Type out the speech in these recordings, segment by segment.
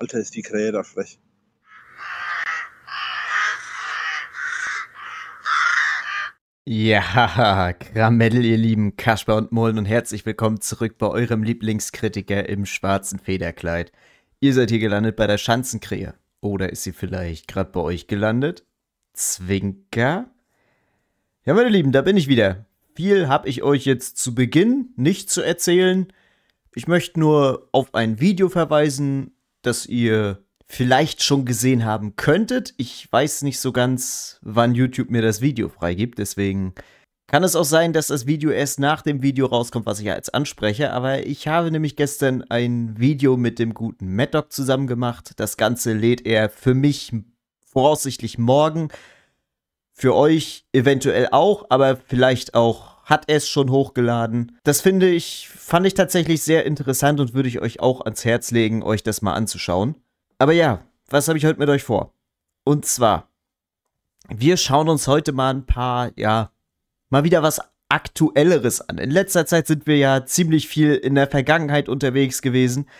Alter, ist die Krähe da frech. Ja, Grammel, ihr lieben Kasper und Mullen und herzlich willkommen zurück bei eurem Lieblingskritiker im schwarzen Federkleid. Ihr seid hier gelandet bei der Schanzenkrähe. Oder ist sie vielleicht gerade bei euch gelandet? Zwinker? Ja, meine Lieben, da bin ich wieder. Viel habe ich euch jetzt zu Beginn nicht zu erzählen. Ich möchte nur auf ein Video verweisen, das ihr vielleicht schon gesehen haben könntet. Ich weiß nicht so ganz, wann YouTube mir das Video freigibt, deswegen kann es auch sein, dass das Video erst nach dem Video rauskommt, was ich ja jetzt anspreche, aber ich habe nämlich gestern ein Video mit dem guten Mad Dog zusammen gemacht. Das Ganze lädt er für mich voraussichtlich morgen, für euch eventuell auch, aber vielleicht auch hat es schon hochgeladen. Das finde ich, fand ich tatsächlich sehr interessant und würde ich euch auch ans Herz legen, euch das mal anzuschauen. Aber ja, was habe ich heute mit euch vor? Und zwar, wir schauen uns heute mal ein paar, ja, mal wieder was Aktuelleres an. In letzter Zeit sind wir ja ziemlich viel in der Vergangenheit unterwegs gewesen,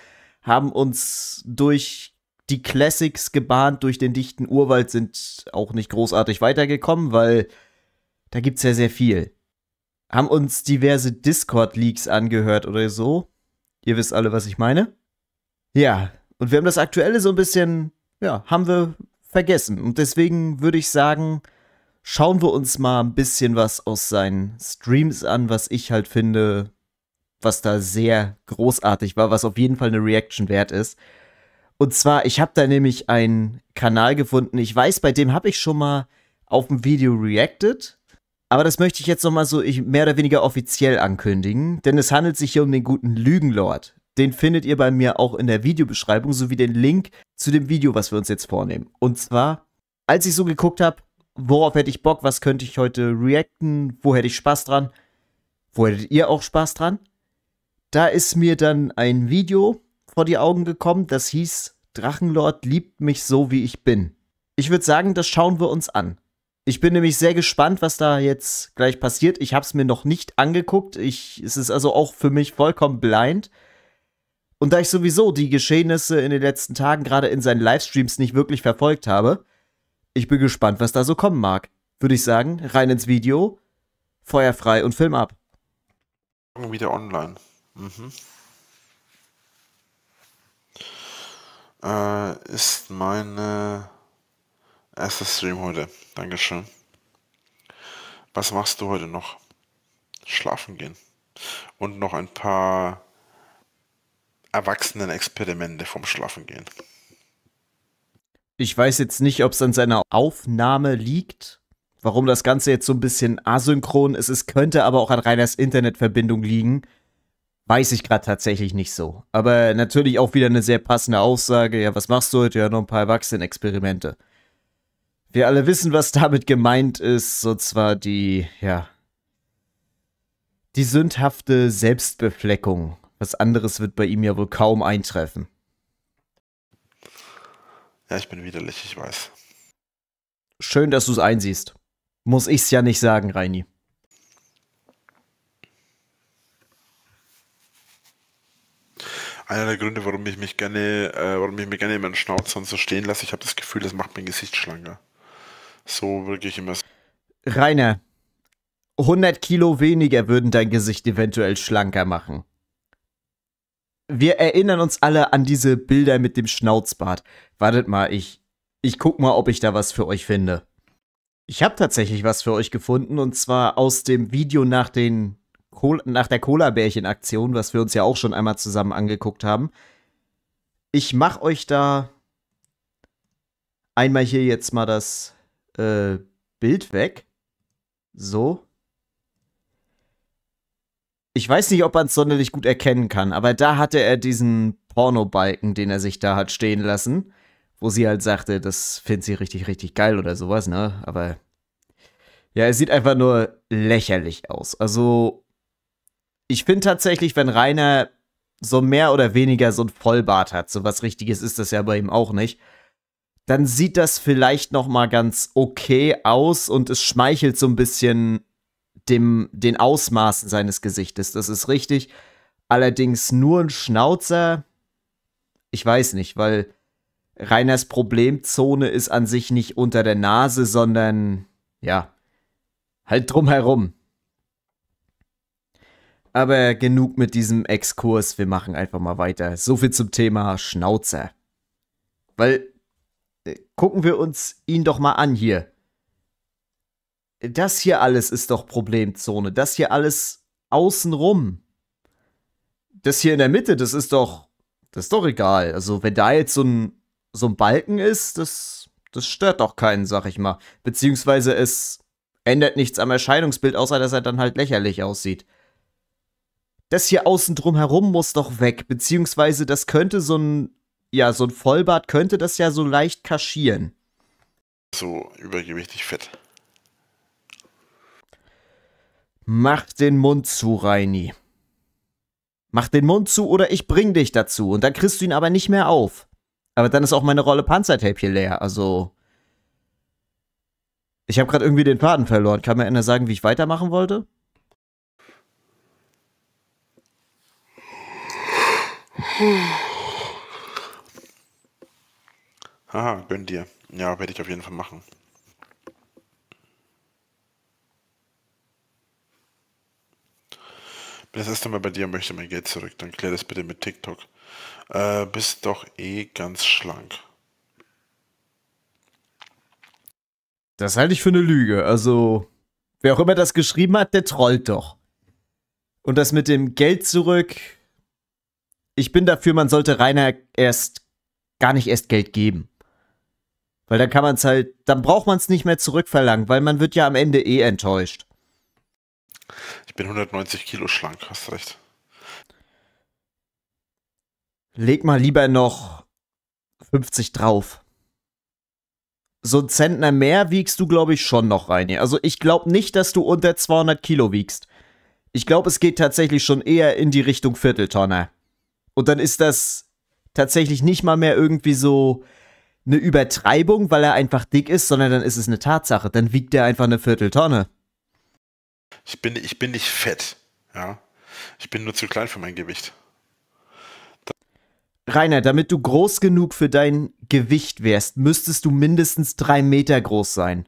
haben uns durch die Classics gebahnt, durch den dichten Urwald sind auch nicht großartig weitergekommen, weil da gibt es ja sehr viel haben uns diverse Discord-Leaks angehört oder so. Ihr wisst alle, was ich meine. Ja, und wir haben das Aktuelle so ein bisschen, ja, haben wir vergessen. Und deswegen würde ich sagen, schauen wir uns mal ein bisschen was aus seinen Streams an, was ich halt finde, was da sehr großartig war, was auf jeden Fall eine Reaction wert ist. Und zwar, ich habe da nämlich einen Kanal gefunden. Ich weiß, bei dem habe ich schon mal auf ein Video reacted. Aber das möchte ich jetzt nochmal so mehr oder weniger offiziell ankündigen, denn es handelt sich hier um den guten Lügenlord. Den findet ihr bei mir auch in der Videobeschreibung sowie den Link zu dem Video, was wir uns jetzt vornehmen. Und zwar, als ich so geguckt habe, worauf hätte ich Bock, was könnte ich heute reacten, wo hätte ich Spaß dran, wo hättet ihr auch Spaß dran, da ist mir dann ein Video vor die Augen gekommen, das hieß Drachenlord liebt mich so, wie ich bin. Ich würde sagen, das schauen wir uns an. Ich bin nämlich sehr gespannt, was da jetzt gleich passiert. Ich habe es mir noch nicht angeguckt. Ich, es ist also auch für mich vollkommen blind. Und da ich sowieso die Geschehnisse in den letzten Tagen gerade in seinen Livestreams nicht wirklich verfolgt habe, ich bin gespannt, was da so kommen mag. Würde ich sagen, rein ins Video, Feuer frei und Film ab. Wieder online. Mhm. Äh, ist meine Erster Stream heute. Dankeschön. Was machst du heute noch? Schlafen gehen. Und noch ein paar Erwachsenen-Experimente vom Schlafengehen. Ich weiß jetzt nicht, ob es an seiner Aufnahme liegt, warum das Ganze jetzt so ein bisschen asynchron ist. Es könnte aber auch an Rainers Internetverbindung liegen. Weiß ich gerade tatsächlich nicht so. Aber natürlich auch wieder eine sehr passende Aussage. Ja, was machst du heute? Ja, noch ein paar Erwachsenen-Experimente. Wir alle wissen, was damit gemeint ist, so zwar die, ja, die sündhafte Selbstbefleckung. Was anderes wird bei ihm ja wohl kaum eintreffen. Ja, ich bin widerlich, ich weiß. Schön, dass du es einsiehst. Muss ich's ja nicht sagen, Reini. Einer der Gründe, warum ich mich gerne, äh, warum ich mir gerne meinen Schnauzern so stehen lasse, ich habe das Gefühl, das macht mein Gesicht schlanker so wirklich immer. Rainer, 100 Kilo weniger würden dein Gesicht eventuell schlanker machen. Wir erinnern uns alle an diese Bilder mit dem Schnauzbart. Wartet mal, ich, ich guck mal, ob ich da was für euch finde. Ich habe tatsächlich was für euch gefunden und zwar aus dem Video nach den Col nach der Cola-Bärchen-Aktion, was wir uns ja auch schon einmal zusammen angeguckt haben. Ich mache euch da einmal hier jetzt mal das äh, Bild weg. So. Ich weiß nicht, ob man es sonderlich gut erkennen kann, aber da hatte er diesen Porno-Balken, den er sich da hat stehen lassen, wo sie halt sagte, das findet sie richtig, richtig geil oder sowas, ne? Aber ja, es sieht einfach nur lächerlich aus. Also, ich finde tatsächlich, wenn Rainer so mehr oder weniger so ein Vollbart hat, so was Richtiges ist das ja bei ihm auch nicht, dann sieht das vielleicht noch mal ganz okay aus und es schmeichelt so ein bisschen dem, den Ausmaßen seines Gesichtes. Das ist richtig. Allerdings nur ein Schnauzer, ich weiß nicht, weil Reiners Problemzone ist an sich nicht unter der Nase, sondern ja, halt drumherum. Aber genug mit diesem Exkurs, wir machen einfach mal weiter. So viel zum Thema Schnauzer. Weil äh, gucken wir uns ihn doch mal an hier. Das hier alles ist doch Problemzone. Das hier alles außenrum. Das hier in der Mitte, das ist doch, das ist doch egal. Also wenn da jetzt so ein, so ein Balken ist, das, das stört doch keinen, sag ich mal. Beziehungsweise es ändert nichts am Erscheinungsbild, außer dass er dann halt lächerlich aussieht. Das hier außen drum herum muss doch weg, beziehungsweise das könnte so ein ja, so ein Vollbart könnte das ja so leicht kaschieren. So übergewichtig fett. Mach den Mund zu, Reini. Mach den Mund zu oder ich bring dich dazu. Und dann kriegst du ihn aber nicht mehr auf. Aber dann ist auch meine Rolle Panzertape hier leer. Also. Ich habe gerade irgendwie den Faden verloren. Kann mir einer sagen, wie ich weitermachen wollte? Hm. Haha, gönn dir. Ja, werde ich auf jeden Fall machen. Bin das erste Mal bei dir und möchte mein Geld zurück. Dann klär das bitte mit TikTok. Äh, bist doch eh ganz schlank. Das halte ich für eine Lüge. Also, wer auch immer das geschrieben hat, der trollt doch. Und das mit dem Geld zurück. Ich bin dafür, man sollte Rainer erst gar nicht erst Geld geben. Weil dann kann man es halt, dann braucht man es nicht mehr zurückverlangen, weil man wird ja am Ende eh enttäuscht. Ich bin 190 Kilo schlank, hast recht. Leg mal lieber noch 50 drauf. So ein Zentner mehr wiegst du, glaube ich, schon noch rein. Also ich glaube nicht, dass du unter 200 Kilo wiegst. Ich glaube, es geht tatsächlich schon eher in die Richtung Vierteltonner. Und dann ist das tatsächlich nicht mal mehr irgendwie so, eine Übertreibung, weil er einfach dick ist, sondern dann ist es eine Tatsache. Dann wiegt er einfach eine Vierteltonne. Ich bin, ich bin nicht fett, ja. Ich bin nur zu klein für mein Gewicht. Da Rainer, damit du groß genug für dein Gewicht wärst, müsstest du mindestens drei Meter groß sein.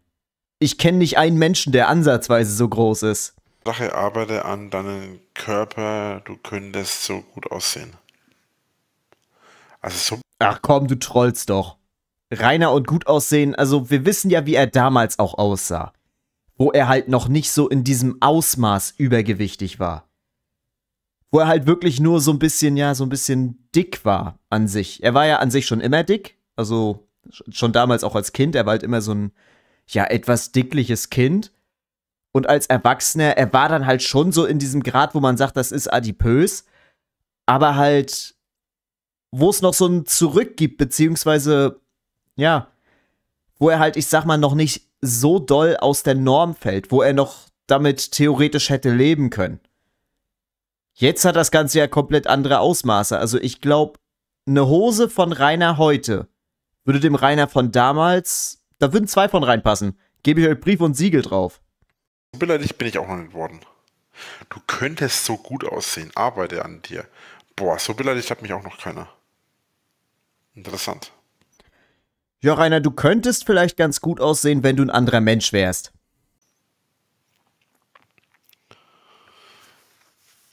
Ich kenne nicht einen Menschen, der ansatzweise so groß ist. Sache, arbeite an deinem Körper, du könntest so gut aussehen. Also so. Ach komm, du trollst doch reiner und gut aussehen. Also wir wissen ja, wie er damals auch aussah, wo er halt noch nicht so in diesem Ausmaß übergewichtig war. Wo er halt wirklich nur so ein bisschen, ja, so ein bisschen dick war an sich. Er war ja an sich schon immer dick, also schon damals auch als Kind. Er war halt immer so ein, ja, etwas dickliches Kind. Und als Erwachsener, er war dann halt schon so in diesem Grad, wo man sagt, das ist adipös, aber halt, wo es noch so ein Zurück gibt, beziehungsweise ja. Wo er halt, ich sag mal, noch nicht so doll aus der Norm fällt, wo er noch damit theoretisch hätte leben können. Jetzt hat das Ganze ja komplett andere Ausmaße. Also ich glaube, eine Hose von Rainer heute würde dem Rainer von damals, da würden zwei von reinpassen. Gebe ich euch Brief und Siegel drauf. Beleidigt bin halt, ich auch noch nicht worden. Du könntest so gut aussehen, arbeite an dir. Boah, so beleidigt hat mich auch noch keiner. Interessant. Ja, Rainer, du könntest vielleicht ganz gut aussehen, wenn du ein anderer Mensch wärst.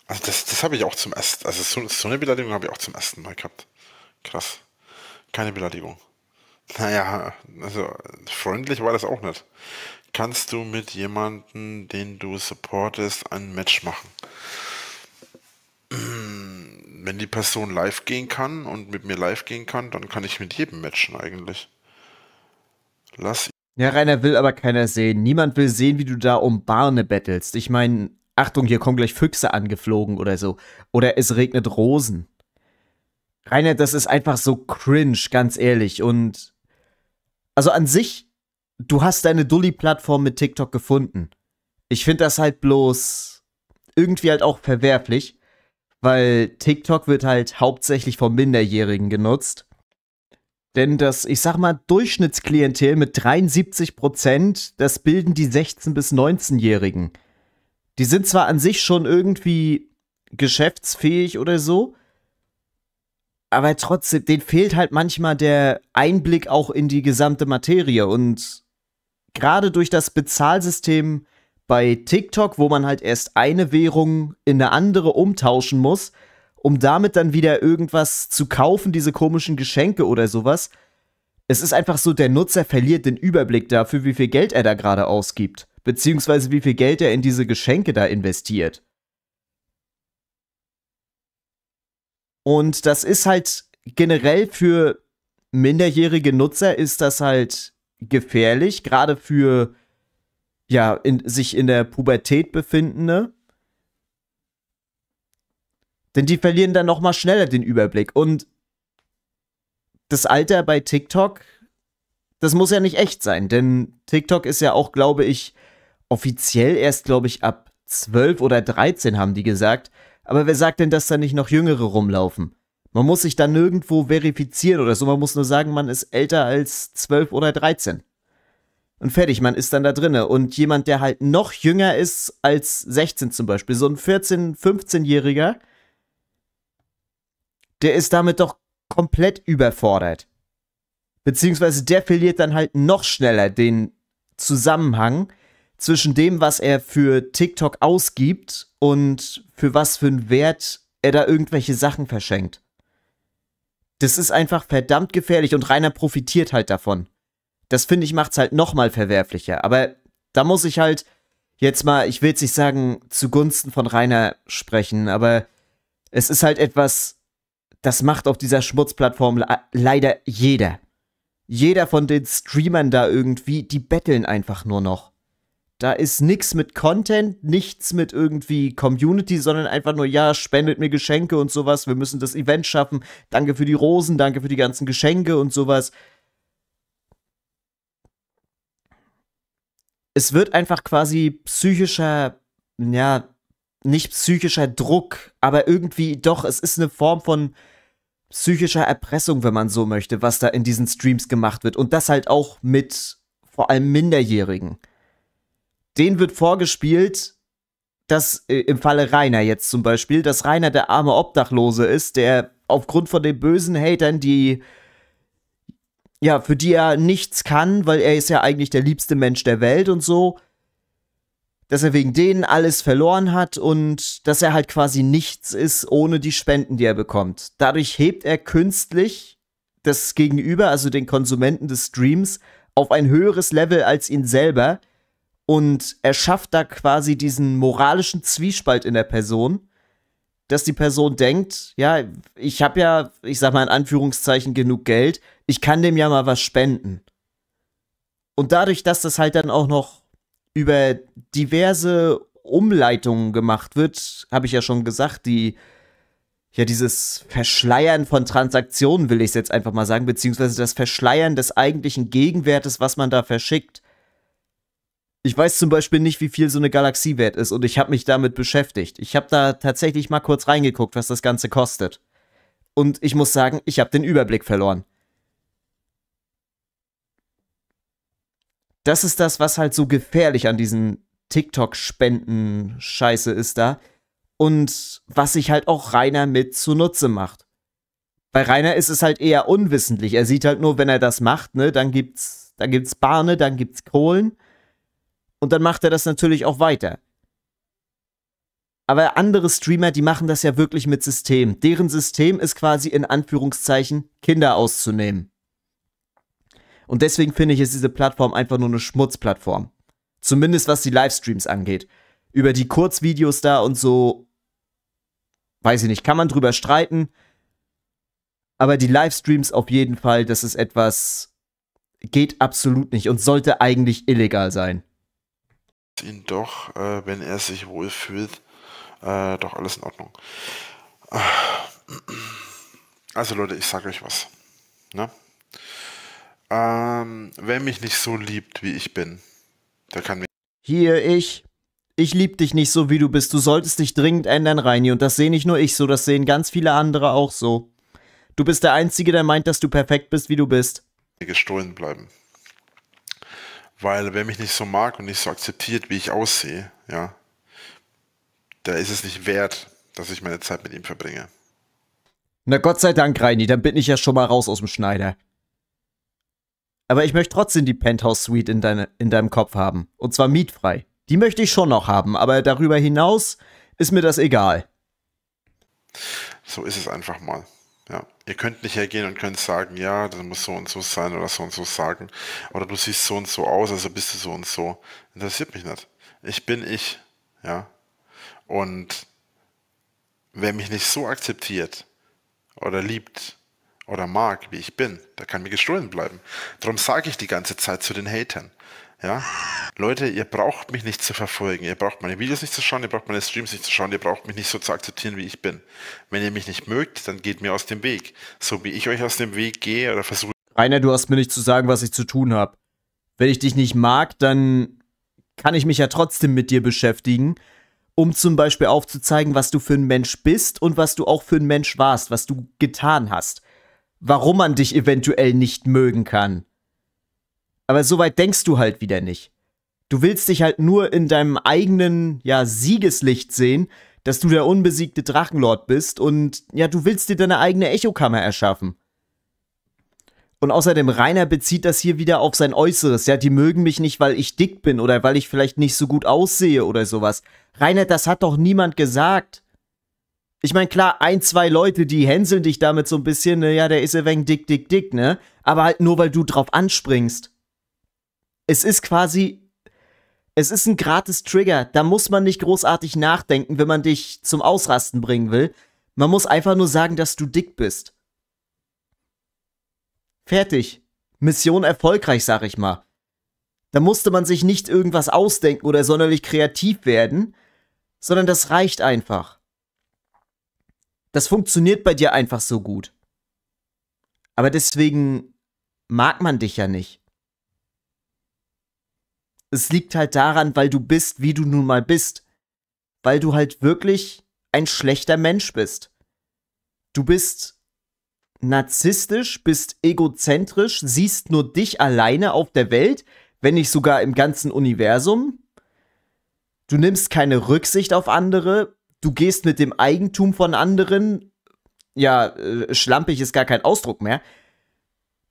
Also das, das habe ich auch zum ersten, also so, so eine Beleidigung habe ich auch zum ersten Mal gehabt. Krass. Keine Beleidigung. Naja, also freundlich war das auch nicht. Kannst du mit jemandem, den du supportest, ein Match machen? Wenn die Person live gehen kann und mit mir live gehen kann, dann kann ich mit jedem matchen eigentlich. Lass. Ja, Rainer will aber keiner sehen. Niemand will sehen, wie du da um Barne bettelst. Ich meine, Achtung, hier kommen gleich Füchse angeflogen oder so. Oder es regnet Rosen. Rainer, das ist einfach so cringe, ganz ehrlich. Und also an sich, du hast deine Dulli-Plattform mit TikTok gefunden. Ich finde das halt bloß irgendwie halt auch verwerflich, weil TikTok wird halt hauptsächlich von Minderjährigen genutzt. Denn das, ich sag mal, Durchschnittsklientel mit 73 Prozent, das bilden die 16- bis 19-Jährigen. Die sind zwar an sich schon irgendwie geschäftsfähig oder so, aber trotzdem, denen fehlt halt manchmal der Einblick auch in die gesamte Materie. Und gerade durch das Bezahlsystem bei TikTok, wo man halt erst eine Währung in eine andere umtauschen muss, um damit dann wieder irgendwas zu kaufen, diese komischen Geschenke oder sowas. Es ist einfach so, der Nutzer verliert den Überblick dafür, wie viel Geld er da gerade ausgibt, beziehungsweise wie viel Geld er in diese Geschenke da investiert. Und das ist halt generell für minderjährige Nutzer ist das halt gefährlich, gerade für ja, in, sich in der Pubertät befindende. Denn die verlieren dann nochmal schneller den Überblick. Und das Alter bei TikTok, das muss ja nicht echt sein, denn TikTok ist ja auch, glaube ich, offiziell erst, glaube ich, ab 12 oder 13 haben die gesagt. Aber wer sagt denn, dass da nicht noch Jüngere rumlaufen? Man muss sich da nirgendwo verifizieren oder so, man muss nur sagen, man ist älter als 12 oder 13. Und fertig, man ist dann da drinne. Und jemand, der halt noch jünger ist als 16 zum Beispiel, so ein 14-, 15-Jähriger, der ist damit doch komplett überfordert. Beziehungsweise der verliert dann halt noch schneller den Zusammenhang zwischen dem, was er für TikTok ausgibt und für was für einen Wert er da irgendwelche Sachen verschenkt. Das ist einfach verdammt gefährlich und Rainer profitiert halt davon. Das finde ich macht es halt nochmal verwerflicher. Aber da muss ich halt jetzt mal, ich will jetzt nicht sagen, zugunsten von Rainer sprechen, aber es ist halt etwas, das macht auf dieser Schmutzplattform leider jeder. Jeder von den Streamern da irgendwie, die betteln einfach nur noch. Da ist nichts mit Content, nichts mit irgendwie Community, sondern einfach nur, ja, spendet mir Geschenke und sowas, wir müssen das Event schaffen, danke für die Rosen, danke für die ganzen Geschenke und sowas. Es wird einfach quasi psychischer, ja, nicht psychischer Druck, aber irgendwie doch, es ist eine Form von psychischer Erpressung, wenn man so möchte, was da in diesen Streams gemacht wird. Und das halt auch mit vor allem Minderjährigen. Denen wird vorgespielt, dass äh, im Falle Rainer jetzt zum Beispiel, dass Rainer der arme Obdachlose ist, der aufgrund von den bösen Hatern, die ja, für die er nichts kann, weil er ist ja eigentlich der liebste Mensch der Welt und so, dass er wegen denen alles verloren hat und dass er halt quasi nichts ist ohne die Spenden, die er bekommt. Dadurch hebt er künstlich das Gegenüber, also den Konsumenten des Streams, auf ein höheres Level als ihn selber und er schafft da quasi diesen moralischen Zwiespalt in der Person, dass die Person denkt, ja, ich habe ja, ich sag mal in Anführungszeichen genug Geld, ich kann dem ja mal was spenden. Und dadurch, dass das halt dann auch noch über diverse Umleitungen gemacht wird, habe ich ja schon gesagt, die ja dieses Verschleiern von Transaktionen, will ich es jetzt einfach mal sagen, beziehungsweise das Verschleiern des eigentlichen Gegenwertes, was man da verschickt. Ich weiß zum Beispiel nicht, wie viel so eine Galaxie wert ist und ich habe mich damit beschäftigt. Ich habe da tatsächlich mal kurz reingeguckt, was das Ganze kostet. Und ich muss sagen, ich habe den Überblick verloren. das ist das, was halt so gefährlich an diesen TikTok-Spenden-Scheiße ist da. Und was sich halt auch Rainer mit zunutze macht. Bei Rainer ist es halt eher unwissentlich. Er sieht halt nur, wenn er das macht, ne, dann gibt's, dann gibt's Bahne, dann gibt's Kohlen. Und dann macht er das natürlich auch weiter. Aber andere Streamer, die machen das ja wirklich mit System. Deren System ist quasi in Anführungszeichen Kinder auszunehmen. Und deswegen finde ich, ist diese Plattform einfach nur eine Schmutzplattform. Zumindest was die Livestreams angeht. Über die Kurzvideos da und so, weiß ich nicht, kann man drüber streiten. Aber die Livestreams auf jeden Fall, das ist etwas, geht absolut nicht und sollte eigentlich illegal sein. Ihn doch, äh, wenn er sich wohlfühlt, äh, doch alles in Ordnung. Ah. Also Leute, ich sage euch was. Ne? Ähm, wer mich nicht so liebt, wie ich bin, der kann mich. Hier, ich. Ich lieb dich nicht so, wie du bist. Du solltest dich dringend ändern, Reini. Und das sehe nicht nur ich so, das sehen ganz viele andere auch so. Du bist der Einzige, der meint, dass du perfekt bist, wie du bist. Gestohlen bleiben. Weil wer mich nicht so mag und nicht so akzeptiert, wie ich aussehe, ja, da ist es nicht wert, dass ich meine Zeit mit ihm verbringe. Na Gott sei Dank, Reini, dann bin ich ja schon mal raus aus dem Schneider. Aber ich möchte trotzdem die Penthouse Suite in, deine, in deinem Kopf haben. Und zwar mietfrei. Die möchte ich schon noch haben, aber darüber hinaus ist mir das egal. So ist es einfach mal. Ja. Ihr könnt nicht hergehen und könnt sagen, ja, das muss so und so sein oder so und so sagen. Oder du siehst so und so aus, also bist du so und so. Interessiert mich nicht. Ich bin ich. Ja. Und wer mich nicht so akzeptiert oder liebt, oder mag, wie ich bin, da kann mir gestohlen bleiben. Darum sage ich die ganze Zeit zu den Hatern. Ja? Leute, ihr braucht mich nicht zu verfolgen, ihr braucht meine Videos nicht zu schauen, ihr braucht meine Streams nicht zu schauen, ihr braucht mich nicht so zu akzeptieren, wie ich bin. Wenn ihr mich nicht mögt, dann geht mir aus dem Weg. So wie ich euch aus dem Weg gehe oder versuche. Rainer, du hast mir nicht zu sagen, was ich zu tun habe. Wenn ich dich nicht mag, dann kann ich mich ja trotzdem mit dir beschäftigen, um zum Beispiel aufzuzeigen, was du für ein Mensch bist und was du auch für ein Mensch warst, was du getan hast warum man dich eventuell nicht mögen kann. Aber so weit denkst du halt wieder nicht. Du willst dich halt nur in deinem eigenen, ja, Siegeslicht sehen, dass du der unbesiegte Drachenlord bist und ja, du willst dir deine eigene Echokammer erschaffen. Und außerdem, Rainer bezieht das hier wieder auf sein Äußeres. Ja, die mögen mich nicht, weil ich dick bin oder weil ich vielleicht nicht so gut aussehe oder sowas. Rainer, das hat doch niemand gesagt. Ich meine, klar, ein, zwei Leute, die hänseln dich damit so ein bisschen, ne, ja, der ist ja ein dick, dick, dick, ne? Aber halt nur, weil du drauf anspringst. Es ist quasi es ist ein gratis Trigger. Da muss man nicht großartig nachdenken, wenn man dich zum Ausrasten bringen will. Man muss einfach nur sagen, dass du dick bist. Fertig. Mission erfolgreich, sag ich mal. Da musste man sich nicht irgendwas ausdenken oder sonderlich kreativ werden, sondern das reicht einfach. Das funktioniert bei dir einfach so gut. Aber deswegen mag man dich ja nicht. Es liegt halt daran, weil du bist, wie du nun mal bist. Weil du halt wirklich ein schlechter Mensch bist. Du bist narzisstisch, bist egozentrisch, siehst nur dich alleine auf der Welt, wenn nicht sogar im ganzen Universum. Du nimmst keine Rücksicht auf andere, du gehst mit dem Eigentum von anderen, ja, äh, schlampig ist gar kein Ausdruck mehr,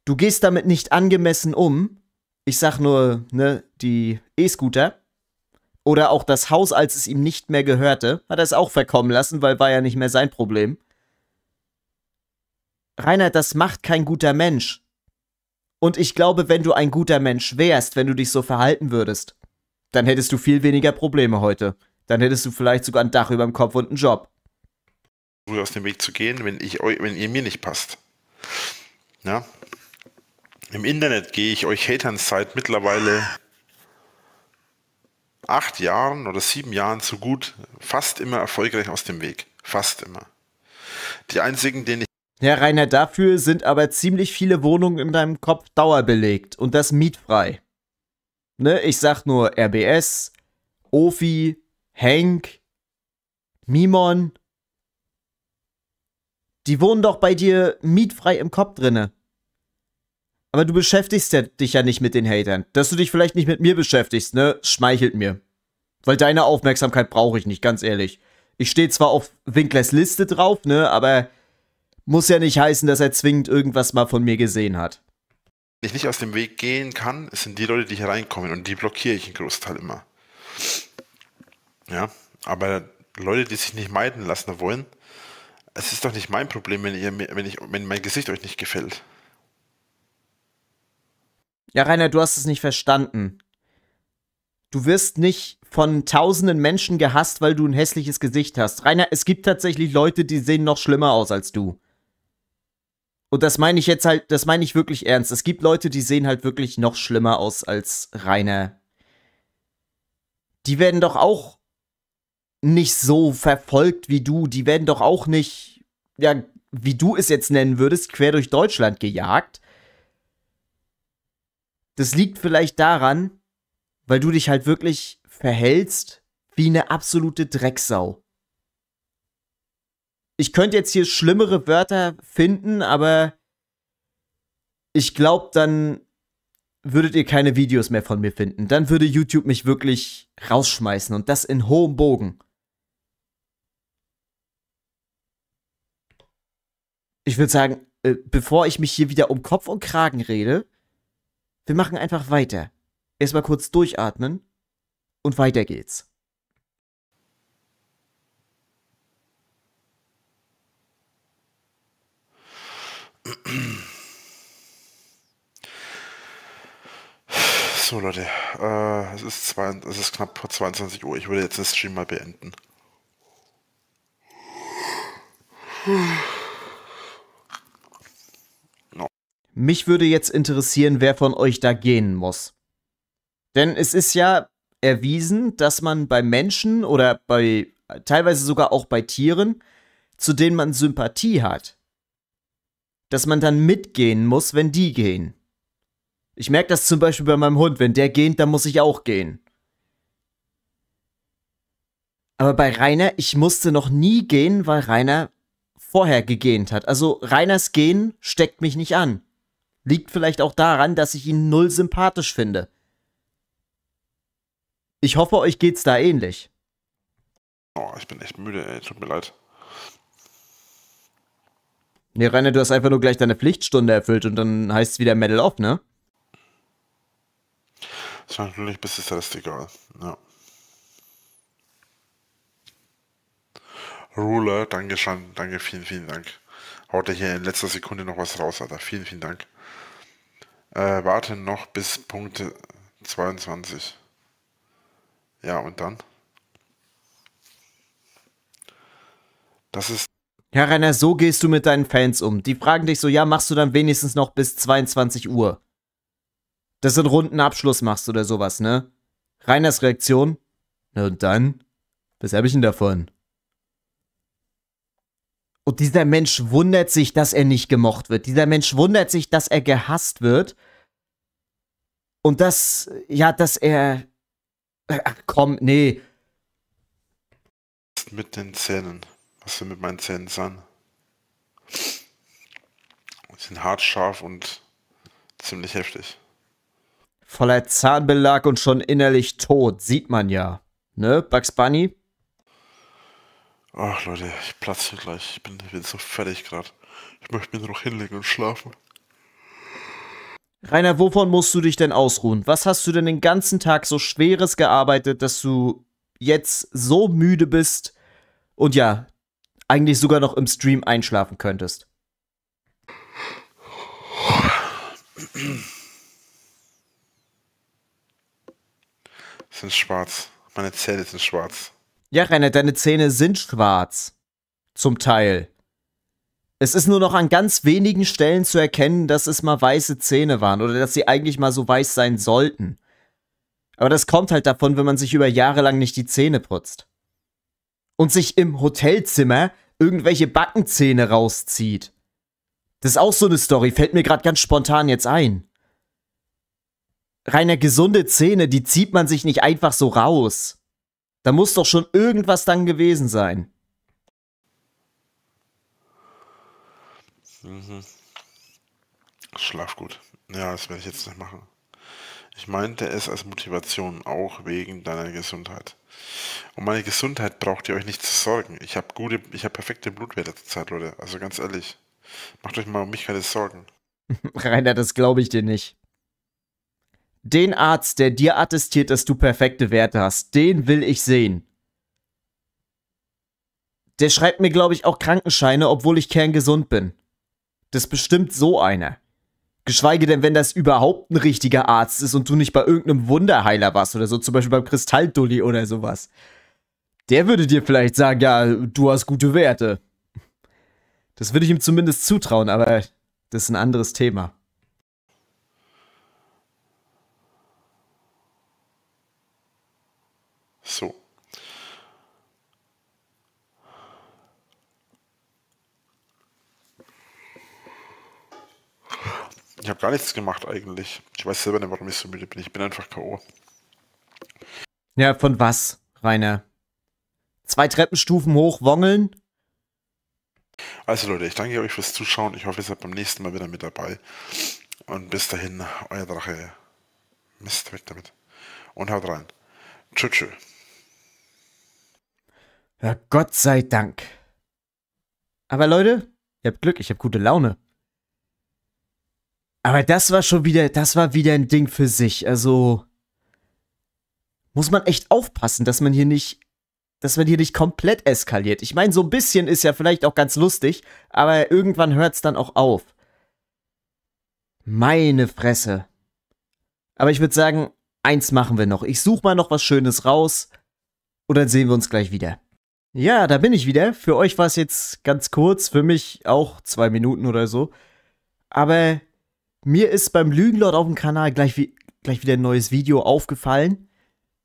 du gehst damit nicht angemessen um, ich sag nur, ne, die E-Scooter, oder auch das Haus, als es ihm nicht mehr gehörte, hat er es auch verkommen lassen, weil war ja nicht mehr sein Problem. Reinhard, das macht kein guter Mensch. Und ich glaube, wenn du ein guter Mensch wärst, wenn du dich so verhalten würdest, dann hättest du viel weniger Probleme heute. Dann hättest du vielleicht sogar ein Dach über dem Kopf und einen Job. Ruhe aus dem Weg zu gehen, wenn, ich, wenn ihr mir nicht passt. Ja? Im Internet gehe ich euch Hatern seit mittlerweile acht Jahren oder sieben Jahren so gut, fast immer erfolgreich aus dem Weg. Fast immer. Die einzigen, denen ich. Ja, Rainer, dafür sind aber ziemlich viele Wohnungen in deinem Kopf dauerbelegt und das mietfrei. Ne, ich sag nur RBS, OFI, Hank, Mimon, die wohnen doch bei dir mietfrei im Kopf drinne. Aber du beschäftigst ja, dich ja nicht mit den Hatern. Dass du dich vielleicht nicht mit mir beschäftigst, ne, schmeichelt mir. Weil deine Aufmerksamkeit brauche ich nicht, ganz ehrlich. Ich stehe zwar auf Winklers Liste drauf, ne, aber muss ja nicht heißen, dass er zwingend irgendwas mal von mir gesehen hat. Wenn ich nicht aus dem Weg gehen kann, sind die Leute, die hier reinkommen und die blockiere ich einen Großteil immer. Ja, aber Leute, die sich nicht meiden lassen wollen, es ist doch nicht mein Problem, wenn, ihr, wenn, ich, wenn mein Gesicht euch nicht gefällt. Ja, Rainer, du hast es nicht verstanden. Du wirst nicht von tausenden Menschen gehasst, weil du ein hässliches Gesicht hast. Rainer, es gibt tatsächlich Leute, die sehen noch schlimmer aus als du. Und das meine ich jetzt halt, das meine ich wirklich ernst. Es gibt Leute, die sehen halt wirklich noch schlimmer aus als Rainer. Die werden doch auch nicht so verfolgt wie du. Die werden doch auch nicht, ja, wie du es jetzt nennen würdest, quer durch Deutschland gejagt. Das liegt vielleicht daran, weil du dich halt wirklich verhältst wie eine absolute Drecksau. Ich könnte jetzt hier schlimmere Wörter finden, aber ich glaube, dann würdet ihr keine Videos mehr von mir finden. Dann würde YouTube mich wirklich rausschmeißen und das in hohem Bogen. ich würde sagen, äh, bevor ich mich hier wieder um Kopf und Kragen rede, wir machen einfach weiter. Erstmal kurz durchatmen und weiter geht's. So Leute, äh, es, ist zwei, es ist knapp vor 22 Uhr. Ich würde jetzt den Stream mal beenden. Puh. Mich würde jetzt interessieren, wer von euch da gehen muss. Denn es ist ja erwiesen, dass man bei Menschen oder bei teilweise sogar auch bei Tieren, zu denen man Sympathie hat, dass man dann mitgehen muss, wenn die gehen. Ich merke das zum Beispiel bei meinem Hund, wenn der geht, dann muss ich auch gehen. Aber bei Rainer, ich musste noch nie gehen, weil Rainer vorher gegähnt hat. Also Rainers Gehen steckt mich nicht an. Liegt vielleicht auch daran, dass ich ihn null sympathisch finde. Ich hoffe, euch geht's da ähnlich. Oh, ich bin echt müde, ey. Tut mir leid. Nee, Rainer, du hast einfach nur gleich deine Pflichtstunde erfüllt und dann heißt es wieder Medal Off, ne? Das war natürlich bis ist das egal. Ja. Ruler, danke schon, danke, vielen, vielen Dank. Haut er hier in letzter Sekunde noch was raus, Alter. Vielen, vielen Dank. Äh, warte noch bis Punkt 22. Ja, und dann? Das ist. Ja, Rainer, so gehst du mit deinen Fans um. Die fragen dich so: Ja, machst du dann wenigstens noch bis 22 Uhr? Dass du einen runden Abschluss machst oder sowas, ne? Rainers Reaktion? Na und dann? Was hab ich denn davon? Und dieser Mensch wundert sich, dass er nicht gemocht wird. Dieser Mensch wundert sich, dass er gehasst wird. Und das, ja, dass er. Äh, ach komm, nee. Mit den Zähnen. Was will mit meinen Zähnen sein? Die sind hart, scharf und ziemlich heftig. Voller Zahnbelag und schon innerlich tot, sieht man ja. Ne, Bugs Bunny? Ach Leute, ich platze gleich. Ich bin, ich bin so fertig gerade. Ich möchte mich noch hinlegen und schlafen. Rainer, wovon musst du dich denn ausruhen? Was hast du denn den ganzen Tag so Schweres gearbeitet, dass du jetzt so müde bist und ja, eigentlich sogar noch im Stream einschlafen könntest? Sind schwarz. Meine Zähne sind schwarz. Ja, Rainer, deine Zähne sind schwarz. Zum Teil. Es ist nur noch an ganz wenigen Stellen zu erkennen, dass es mal weiße Zähne waren oder dass sie eigentlich mal so weiß sein sollten. Aber das kommt halt davon, wenn man sich über Jahre lang nicht die Zähne putzt. Und sich im Hotelzimmer irgendwelche Backenzähne rauszieht. Das ist auch so eine Story, fällt mir gerade ganz spontan jetzt ein. Reiner gesunde Zähne, die zieht man sich nicht einfach so raus. Da muss doch schon irgendwas dann gewesen sein. Mhm. Schlaf gut. Ja, das werde ich jetzt nicht machen. Ich meinte es als Motivation, auch wegen deiner Gesundheit. Um meine Gesundheit braucht ihr euch nicht zu sorgen. Ich habe gute, ich habe perfekte Blutwerte zur Zeit, Leute. Also ganz ehrlich. Macht euch mal um mich keine Sorgen. Rainer, das glaube ich dir nicht. Den Arzt, der dir attestiert, dass du perfekte Werte hast, den will ich sehen. Der schreibt mir, glaube ich, auch Krankenscheine, obwohl ich kerngesund bin. Das bestimmt so einer. Geschweige denn, wenn das überhaupt ein richtiger Arzt ist und du nicht bei irgendeinem Wunderheiler warst oder so, zum Beispiel beim Kristalldulli oder sowas. Der würde dir vielleicht sagen, ja, du hast gute Werte. Das würde ich ihm zumindest zutrauen, aber das ist ein anderes Thema. So. Ich habe gar nichts gemacht eigentlich. Ich weiß selber nicht, warum ich so müde bin. Ich bin einfach K.O. Ja, von was, Rainer? Zwei Treppenstufen hoch, wongeln? Also Leute, ich danke euch fürs Zuschauen. Ich hoffe, ihr seid beim nächsten Mal wieder mit dabei. Und bis dahin, euer Drache. Mist, weg damit. Und haut rein. Tschö, tschö. Ja, Gott sei Dank. Aber Leute, ihr habt Glück, ich habe gute Laune. Aber das war schon wieder, das war wieder ein Ding für sich. Also muss man echt aufpassen, dass man hier nicht, dass man hier nicht komplett eskaliert. Ich meine, so ein bisschen ist ja vielleicht auch ganz lustig, aber irgendwann hört es dann auch auf. Meine Fresse. Aber ich würde sagen, eins machen wir noch. Ich suche mal noch was Schönes raus und dann sehen wir uns gleich wieder. Ja, da bin ich wieder. Für euch war es jetzt ganz kurz, für mich auch zwei Minuten oder so. Aber mir ist beim Lügenlord auf dem Kanal gleich, wie, gleich wieder ein neues Video aufgefallen.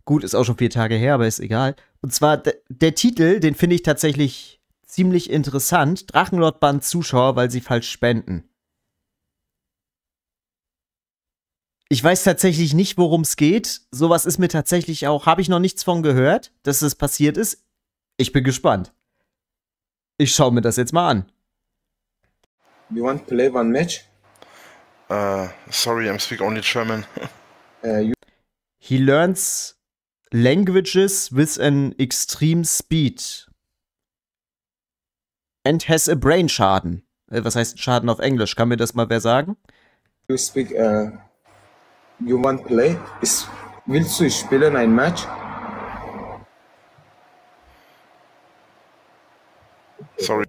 Gut, ist auch schon vier Tage her, aber ist egal. Und zwar der Titel, den finde ich tatsächlich ziemlich interessant. Drachenlord band Zuschauer, weil sie falsch spenden. Ich weiß tatsächlich nicht, worum es geht. Sowas ist mir tatsächlich auch, habe ich noch nichts von gehört, dass das passiert ist. Ich bin gespannt. Ich schaue mir das jetzt mal an. You want to play one match? Äh, sorry, I'm speak only German. uh, he learns languages with an extreme speed. And has a brain Schaden. Äh, was heißt Schaden auf Englisch? Kann mir das mal wer sagen? You speak, uh, you want play? Is, willst du spielen ein Match? Sorry.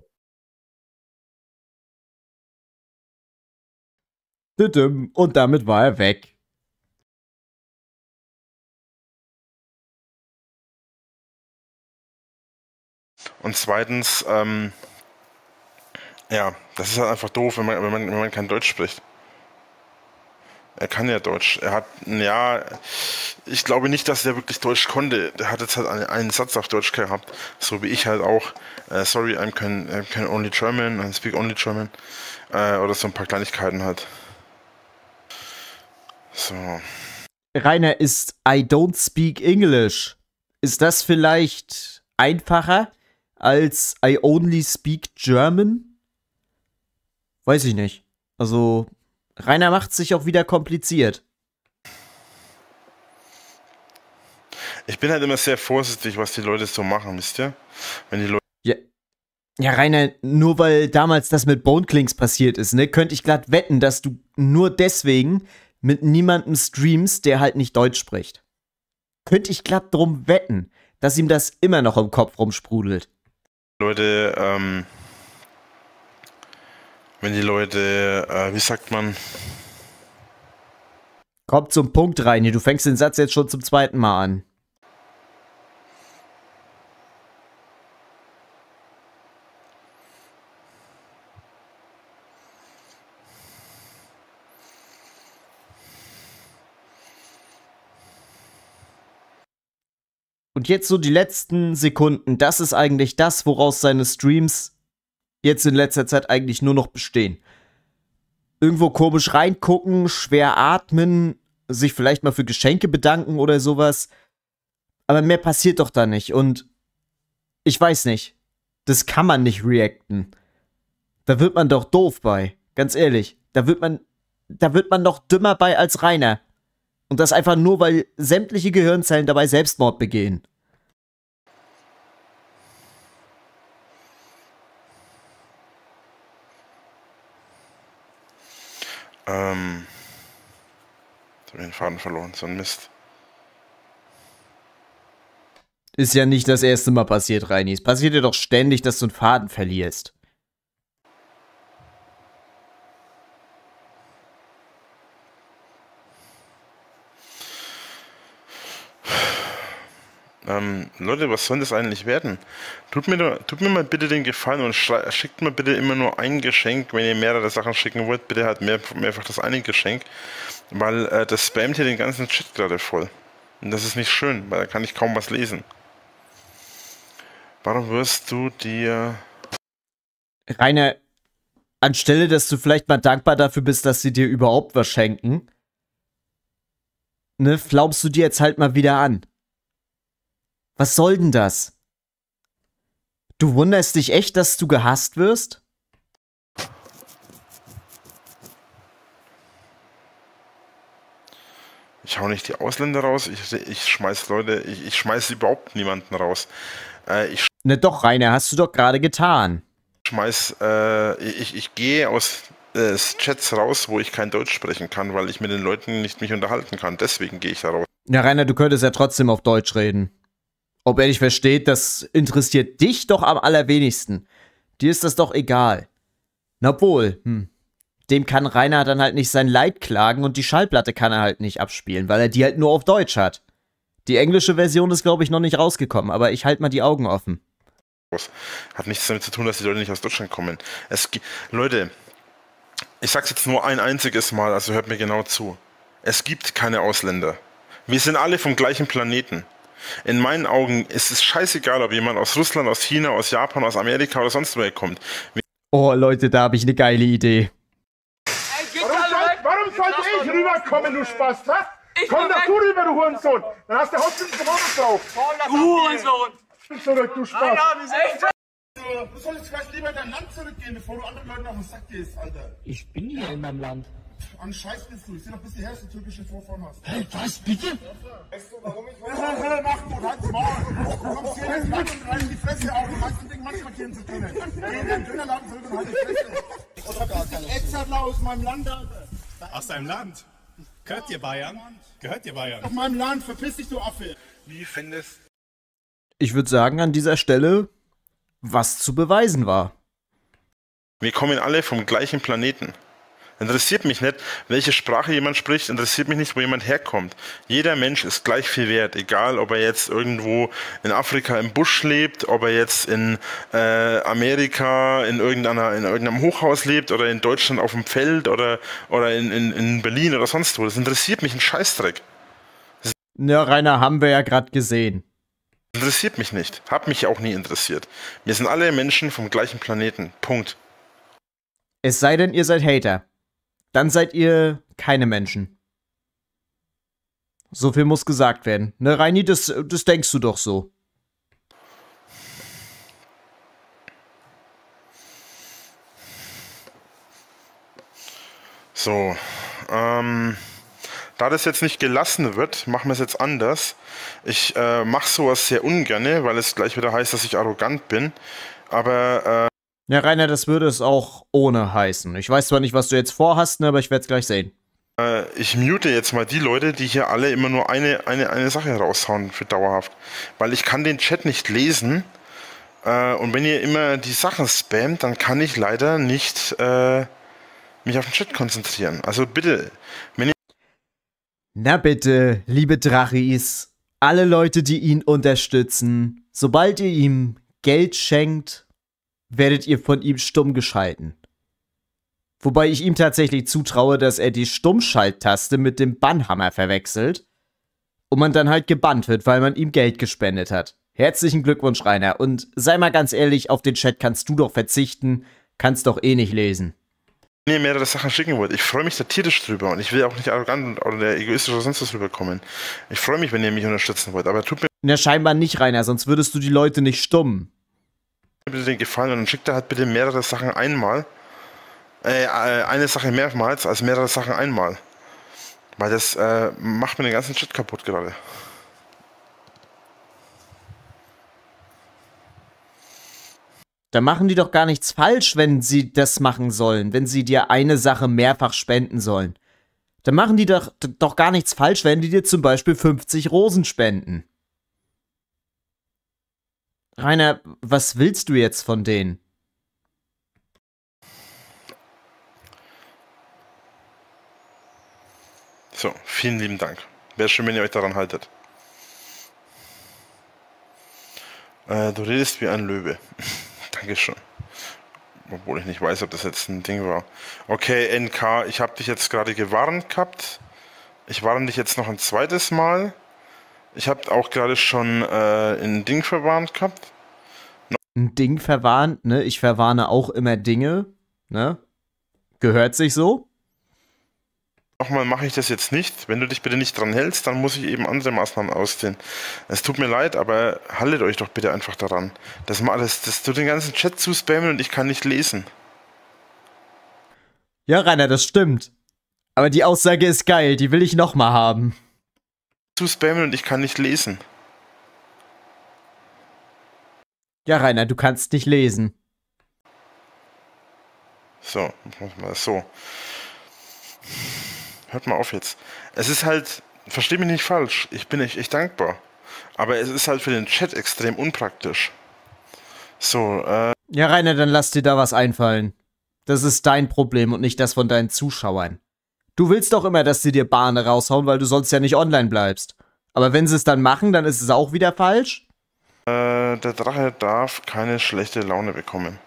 Und damit war er weg. Und zweitens, ähm, ja, das ist halt einfach doof, wenn man, wenn, man, wenn man kein Deutsch spricht. Er kann ja Deutsch. Er hat, ja, ich glaube nicht, dass er wirklich Deutsch konnte. Er hat jetzt halt einen, einen Satz auf Deutsch gehabt, so wie ich halt auch. Äh, sorry, I'm can, I can only German, I speak only German. Äh, oder so ein paar Kleinigkeiten halt. So. Rainer ist I don't speak English. Ist das vielleicht einfacher als I only speak German? Weiß ich nicht. Also, Rainer macht sich auch wieder kompliziert. Ich bin halt immer sehr vorsichtig, was die Leute so machen, wisst ihr? Wenn die Leute. Ja. Ja, Rainer, nur weil damals das mit Boneclings passiert ist, ne, könnte ich glatt wetten, dass du nur deswegen mit niemandem streamst, der halt nicht Deutsch spricht. Könnte ich glatt drum wetten, dass ihm das immer noch im Kopf rumsprudelt. Leute, ähm, wenn die Leute, äh, wie sagt man? Kommt zum Punkt rein hier, du fängst den Satz jetzt schon zum zweiten Mal an. Und jetzt so die letzten Sekunden, das ist eigentlich das, woraus seine Streams jetzt in letzter Zeit eigentlich nur noch bestehen. Irgendwo komisch reingucken, schwer atmen, sich vielleicht mal für Geschenke bedanken oder sowas. Aber mehr passiert doch da nicht. Und ich weiß nicht, das kann man nicht reacten. Da wird man doch doof bei. Ganz ehrlich, da wird man, da wird man noch dümmer bei als Rainer. Und das einfach nur, weil sämtliche Gehirnzellen dabei Selbstmord begehen. Ähm. Jetzt habe ich den Faden verloren, so ein Mist. Ist ja nicht das erste Mal passiert, Reini. Es passiert dir doch ständig, dass du einen Faden verlierst. Ähm, Leute, was soll das eigentlich werden? Tut mir, tut mir mal bitte den Gefallen und schickt mir bitte immer nur ein Geschenk. Wenn ihr mehrere Sachen schicken wollt, bitte halt mehr, mehrfach das eine Geschenk, weil äh, das spammt hier den ganzen Chat gerade voll. Und das ist nicht schön, weil da kann ich kaum was lesen. Warum wirst du dir... Rainer, anstelle, dass du vielleicht mal dankbar dafür bist, dass sie dir überhaupt was schenken, ne, flaubst du dir jetzt halt mal wieder an. Was soll denn das? Du wunderst dich echt, dass du gehasst wirst? Ich hau nicht die Ausländer raus, ich, ich schmeiß Leute, ich, ich schmeiß überhaupt niemanden raus. Äh, ne doch, Rainer, hast du doch gerade getan. Schmeiß, äh, ich, ich gehe aus äh, Chats raus, wo ich kein Deutsch sprechen kann, weil ich mit den Leuten nicht mich unterhalten kann. Deswegen gehe ich da raus. Ja, Rainer, du könntest ja trotzdem auf Deutsch reden. Ob er dich versteht, das interessiert dich doch am allerwenigsten. Dir ist das doch egal. Na wohl, hm. Dem kann Rainer dann halt nicht sein Leid klagen und die Schallplatte kann er halt nicht abspielen, weil er die halt nur auf Deutsch hat. Die englische Version ist, glaube ich, noch nicht rausgekommen, aber ich halte mal die Augen offen. Hat nichts damit zu tun, dass die Leute nicht aus Deutschland kommen. Es, Leute, ich sag's jetzt nur ein einziges Mal, also hört mir genau zu. Es gibt keine Ausländer. Wir sind alle vom gleichen Planeten. In meinen Augen ist es scheißegal, ob jemand aus Russland, aus China, aus Japan, aus Amerika oder sonst woher kommt. Oh Leute, da habe ich eine geile Idee. Hey, warum, soll, warum sollte ich rüberkommen, du Spastard? Ich Komm doch du rüber, du Hurensohn! Dann hast du hauptsächlich den Bonus drauf! Du Hurensohn! Zurück, du Spast! Du solltest vielleicht lieber in dein Land zurückgehen, bevor du anderen Leuten auf den Sack gehst, Alter! Ich bin hier in meinem Land an Scheiß bist du. Ich sehe doch, bis hierher, dass türkische Vorform hast. Hey, was, bitte? weißt du, warum ich heute... Hölle, Hölle, Nachtmut, halt's Maul. Du kommst hier jetzt rein und rein in die Fresse auf. Du weißt, ein Ding Matschmarkieren zu können. Geh in deinen Dönerladen zurück und halt die Fresse. Oder bist du Exadler aus meinem Land, Alter? Aus deinem Land? Gehört dir Bayern? Gehört dir Bayern? Auf meinem Land, verpiss dich, du Affe. Wie findest Ich würde sagen, an dieser Stelle, was zu beweisen war. Wir kommen alle vom gleichen Planeten. Interessiert mich nicht, welche Sprache jemand spricht, interessiert mich nicht, wo jemand herkommt. Jeder Mensch ist gleich viel wert, egal ob er jetzt irgendwo in Afrika im Busch lebt, ob er jetzt in äh, Amerika in, irgendeiner, in irgendeinem Hochhaus lebt oder in Deutschland auf dem Feld oder, oder in, in, in Berlin oder sonst wo. Das interessiert mich ein Scheißdreck. Ja, Rainer, haben wir ja gerade gesehen. Interessiert mich nicht. Hab mich auch nie interessiert. Wir sind alle Menschen vom gleichen Planeten. Punkt. Es sei denn, ihr seid Hater dann seid ihr keine Menschen. So viel muss gesagt werden. Ne, Reini, das, das denkst du doch so. So, ähm, da das jetzt nicht gelassen wird, machen wir es jetzt anders. Ich äh, mache sowas sehr ungern, weil es gleich wieder heißt, dass ich arrogant bin. Aber äh ja, Rainer, das würde es auch ohne heißen. Ich weiß zwar nicht, was du jetzt vorhast, ne, aber ich werde es gleich sehen. Äh, ich mute jetzt mal die Leute, die hier alle immer nur eine, eine, eine Sache raushauen für dauerhaft. Weil ich kann den Chat nicht lesen. Äh, und wenn ihr immer die Sachen spammt, dann kann ich leider nicht äh, mich auf den Chat konzentrieren. Also bitte, wenn ihr... Na bitte, liebe Drachis, alle Leute, die ihn unterstützen, sobald ihr ihm Geld schenkt, werdet ihr von ihm stumm geschalten. Wobei ich ihm tatsächlich zutraue, dass er die Stummschalttaste mit dem Bannhammer verwechselt und man dann halt gebannt wird, weil man ihm Geld gespendet hat. Herzlichen Glückwunsch, Rainer. Und sei mal ganz ehrlich, auf den Chat kannst du doch verzichten, kannst doch eh nicht lesen. Wenn ihr mehrere Sachen schicken wollt, ich freue mich satirisch drüber und ich will auch nicht arrogant oder egoistisch oder sonst was rüberkommen. Ich freue mich, wenn ihr mich unterstützen wollt, aber tut mir. Na, scheinbar nicht, Rainer, sonst würdest du die Leute nicht stummen bitte den Gefallen und schickt da halt bitte mehrere Sachen einmal. Äh, äh, eine Sache mehrmals als mehrere Sachen einmal. Weil das äh, macht mir den ganzen Shit kaputt gerade. Da machen die doch gar nichts falsch, wenn sie das machen sollen, wenn sie dir eine Sache mehrfach spenden sollen. Da machen die doch, doch gar nichts falsch, wenn die dir zum Beispiel 50 Rosen spenden. Rainer, was willst du jetzt von denen? So, vielen lieben Dank. Wäre schön, wenn ihr euch daran haltet. Äh, du redest wie ein Löwe. Dankeschön. Obwohl ich nicht weiß, ob das jetzt ein Ding war. Okay, NK, ich habe dich jetzt gerade gewarnt gehabt. Ich warne dich jetzt noch ein zweites Mal. Ich habe auch gerade schon äh, ein Ding verwarnt gehabt. No ein Ding verwarnt, ne? Ich verwarne auch immer Dinge, ne? Gehört sich so? Nochmal mache ich das jetzt nicht. Wenn du dich bitte nicht dran hältst, dann muss ich eben andere Maßnahmen ausziehen. Es tut mir leid, aber haltet euch doch bitte einfach daran. Das, das, das du den ganzen Chat zuspammen und ich kann nicht lesen. Ja, Rainer, das stimmt. Aber die Aussage ist geil, die will ich nochmal haben zu spammen und ich kann nicht lesen. Ja, Rainer, du kannst nicht lesen. So, mal so. Hört mal auf jetzt. Es ist halt, versteh mich nicht falsch, ich bin echt, echt dankbar. Aber es ist halt für den Chat extrem unpraktisch. So, äh. Ja, Rainer, dann lass dir da was einfallen. Das ist dein Problem und nicht das von deinen Zuschauern. Du willst doch immer, dass sie dir Bahne raushauen, weil du sonst ja nicht online bleibst. Aber wenn sie es dann machen, dann ist es auch wieder falsch? Äh, der Drache darf keine schlechte Laune bekommen.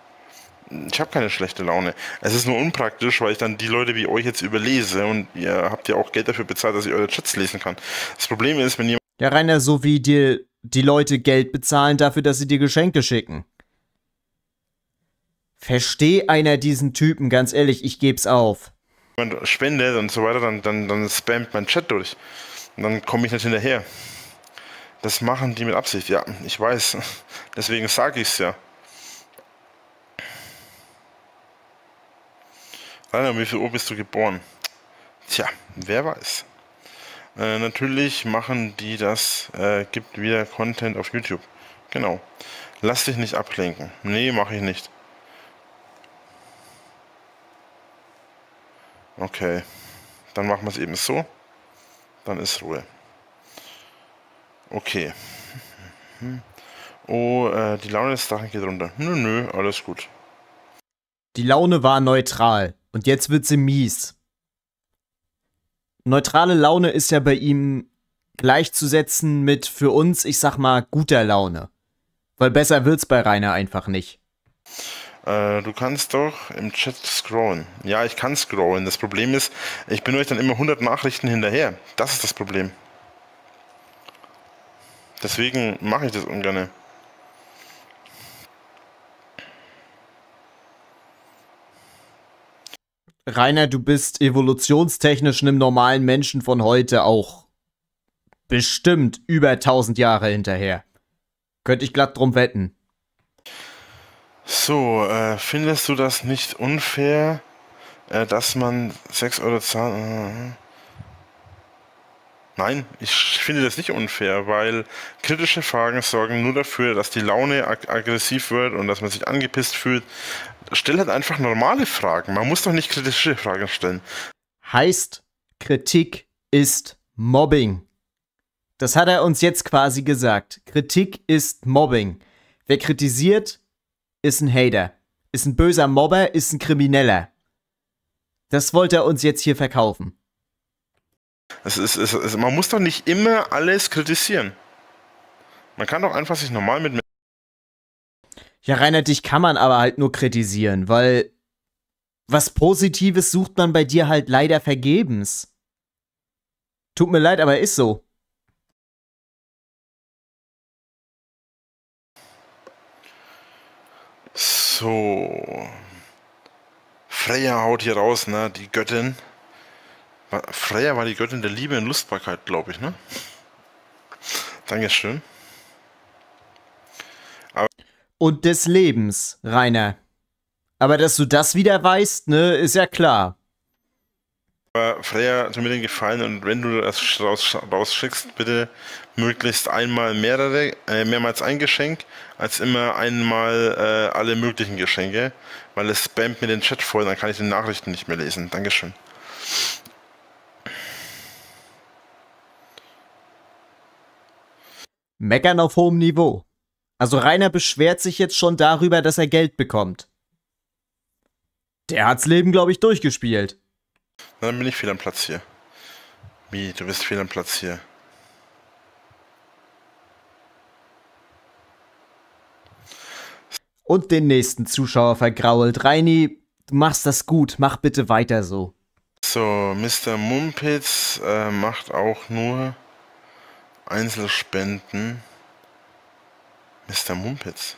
Ich habe keine schlechte Laune. Es ist nur unpraktisch, weil ich dann die Leute wie euch jetzt überlese und ihr habt ja auch Geld dafür bezahlt, dass ich eure Chats lesen kann. Das Problem ist, wenn jemand. Ja, Rainer, so wie dir die Leute Geld bezahlen dafür, dass sie dir Geschenke schicken. Versteh einer diesen Typen, ganz ehrlich, ich geb's auf man spendet und so weiter, dann, dann, dann spammt mein Chat durch. Und dann komme ich nicht hinterher. Das machen die mit Absicht, ja, ich weiß. Deswegen sage ich es ja. Leider, um wie viel Uhr bist du geboren? Tja, wer weiß. Äh, natürlich machen die das, äh, gibt wieder Content auf YouTube. Genau. Lass dich nicht ablenken. Nee, mache ich nicht. Okay, dann machen wir es eben so. Dann ist Ruhe. Okay. Oh, äh, die Laune des Drachen geht runter. Nö, nö, alles gut. Die Laune war neutral und jetzt wird sie mies. Neutrale Laune ist ja bei ihm gleichzusetzen mit für uns, ich sag mal, guter Laune. Weil besser wird's bei Rainer einfach nicht. Äh, du kannst doch im Chat scrollen. Ja, ich kann scrollen. Das Problem ist, ich bin euch dann immer 100 Nachrichten hinterher. Das ist das Problem. Deswegen mache ich das ungern. Rainer, du bist evolutionstechnisch einem normalen Menschen von heute auch bestimmt über 1000 Jahre hinterher. Könnte ich glatt drum wetten. So, äh, findest du das nicht unfair, äh, dass man 6 Euro zahlt? Mhm. Nein, ich finde das nicht unfair, weil kritische Fragen sorgen nur dafür, dass die Laune ag aggressiv wird und dass man sich angepisst fühlt. Stell halt einfach normale Fragen. Man muss doch nicht kritische Fragen stellen. Heißt, Kritik ist Mobbing. Das hat er uns jetzt quasi gesagt. Kritik ist Mobbing. Wer kritisiert, ist ein Hater, ist ein böser Mobber, ist ein Krimineller. Das wollte er uns jetzt hier verkaufen. Es ist, es ist, man muss doch nicht immer alles kritisieren. Man kann doch einfach sich normal mit. Ja, Rainer, dich kann man aber halt nur kritisieren, weil was Positives sucht man bei dir halt leider vergebens. Tut mir leid, aber ist so. So. Freya haut hier raus, ne? Die Göttin. Freya war die Göttin der Liebe und Lustbarkeit, glaube ich, ne? Dankeschön. Aber und des Lebens, Rainer. Aber dass du das wieder weißt, ne, ist ja klar. Aber Freya, du mir den Gefallen und wenn du das raus, rausschickst, bitte möglichst einmal mehrere, äh, mehrmals ein Geschenk, als immer einmal äh, alle möglichen Geschenke, weil es spammt mir den Chat voll, dann kann ich die Nachrichten nicht mehr lesen. Dankeschön. Meckern auf hohem Niveau. Also Rainer beschwert sich jetzt schon darüber, dass er Geld bekommt. Der hat's Leben, glaube ich, durchgespielt. Na, dann bin ich fehl am Platz hier. Wie, du bist fehl am Platz hier. Und den nächsten Zuschauer vergrault. Reini, du machst das gut. Mach bitte weiter so. So, Mr. Mumpitz äh, macht auch nur Einzelspenden. Mr. Mumpitz.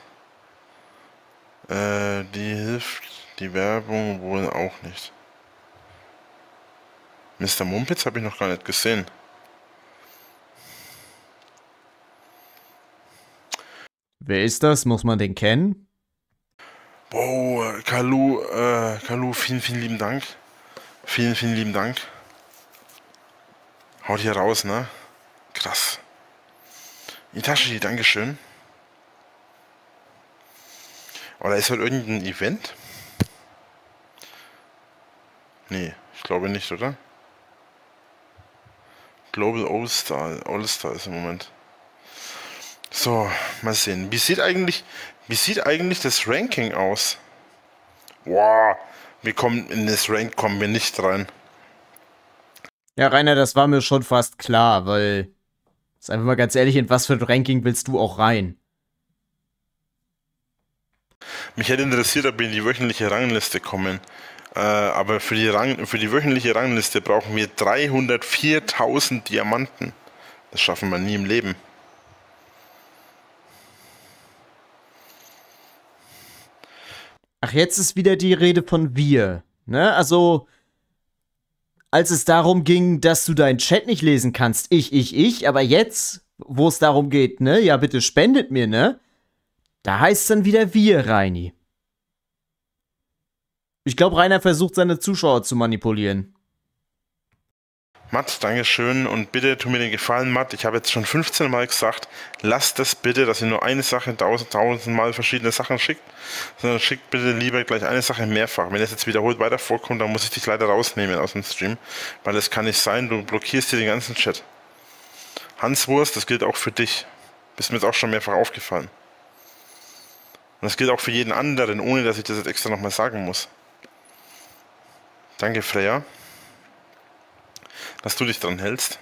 Äh, die hilft die Werbung wohl auch nicht. Mr. Mumpitz habe ich noch gar nicht gesehen. Wer ist das? Muss man den kennen? Wow, äh, Kalu, äh, Kalu, vielen, vielen lieben Dank. Vielen, vielen lieben Dank. Haut hier raus, ne? Krass. Itachi, Dankeschön. Oder ist heute irgendein Event? Nee, ich glaube nicht, oder? Global All-Star All -Star ist im Moment. So, mal sehen. Wie sieht eigentlich, wie sieht eigentlich das Ranking aus? Wow, wir kommen in das Rank kommen wir nicht rein. Ja, Rainer, das war mir schon fast klar, weil, ist einfach mal ganz ehrlich, in was für ein Ranking willst du auch rein? Mich hätte interessiert, ob wir in die wöchentliche Rangliste kommen. Äh, aber für die, Rang, für die wöchentliche Rangliste brauchen wir 304.000 Diamanten. Das schaffen wir nie im Leben. Ach, jetzt ist wieder die Rede von wir. Ne? Also, als es darum ging, dass du deinen Chat nicht lesen kannst, ich, ich, ich, aber jetzt, wo es darum geht, ne, ja bitte spendet mir, ne? Da heißt es dann wieder wir, Reini. Ich glaube, Rainer versucht, seine Zuschauer zu manipulieren. Matt, Dankeschön und bitte tu mir den Gefallen, Matt. Ich habe jetzt schon 15 Mal gesagt, lasst das bitte, dass ihr nur eine Sache tausend, tausend Mal verschiedene Sachen schickt, sondern schickt bitte lieber gleich eine Sache mehrfach. Wenn es jetzt wiederholt weiter vorkommt, dann muss ich dich leider rausnehmen aus dem Stream, weil das kann nicht sein, du blockierst dir den ganzen Chat. Hans Wurst, das gilt auch für dich. Bist mir jetzt auch schon mehrfach aufgefallen. Und das gilt auch für jeden anderen, ohne dass ich das jetzt extra nochmal sagen muss. Danke, Freya, dass du dich dran hältst.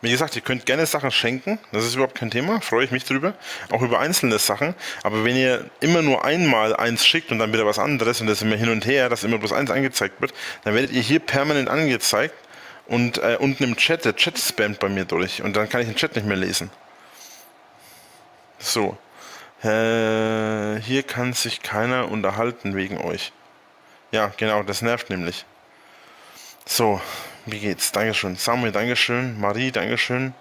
Wie gesagt, ihr könnt gerne Sachen schenken, das ist überhaupt kein Thema, freue ich mich drüber. Auch über einzelne Sachen. Aber wenn ihr immer nur einmal eins schickt und dann wieder was anderes und das immer hin und her, dass immer bloß eins angezeigt wird, dann werdet ihr hier permanent angezeigt und äh, unten im Chat, der Chat spammt bei mir durch und dann kann ich den Chat nicht mehr lesen. So. Äh, hier kann sich keiner unterhalten wegen euch. Ja, genau, das nervt nämlich. So, wie geht's? Dankeschön. Samuel, Dankeschön. Marie, Dankeschön. M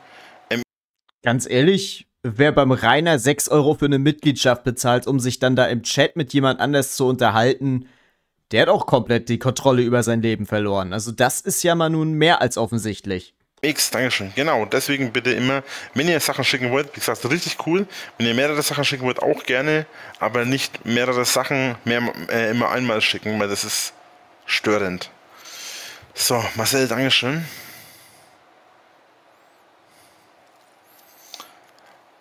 ähm, Ganz ehrlich, wer beim Rainer 6 Euro für eine Mitgliedschaft bezahlt, um sich dann da im Chat mit jemand anders zu unterhalten, der hat auch komplett die Kontrolle über sein Leben verloren. Also das ist ja mal nun mehr als offensichtlich. X, Dankeschön. Genau, deswegen bitte immer, wenn ihr Sachen schicken wollt, wie gesagt, richtig cool. Wenn ihr mehrere Sachen schicken wollt, auch gerne, aber nicht mehrere Sachen mehr, äh, immer einmal schicken, weil das ist störend. So, Marcel, Dankeschön.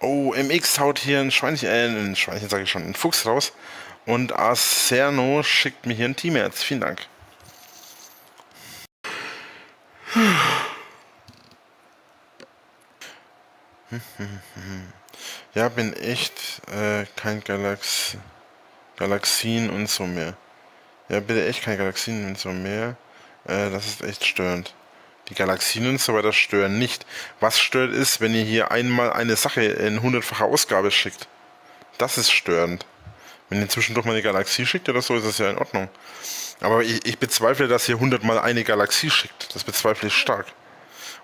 Oh, MX haut hier ein Schweinchen, äh, ein Schweinchen sage ich schon, ein Fuchs raus. Und Acerno schickt mir hier ein Teamherz. Vielen Dank. Ja, bin echt äh, kein Galax Galaxien und so mehr. Ja, bitte echt kein Galaxien und so mehr. Äh, das ist echt störend. Die Galaxien und so weiter stören nicht. Was stört ist, wenn ihr hier einmal eine Sache in hundertfacher Ausgabe schickt. Das ist störend. Wenn ihr zwischendurch mal eine Galaxie schickt oder so, ist das ja in Ordnung. Aber ich, ich bezweifle, dass ihr hundertmal eine Galaxie schickt. Das bezweifle ich stark.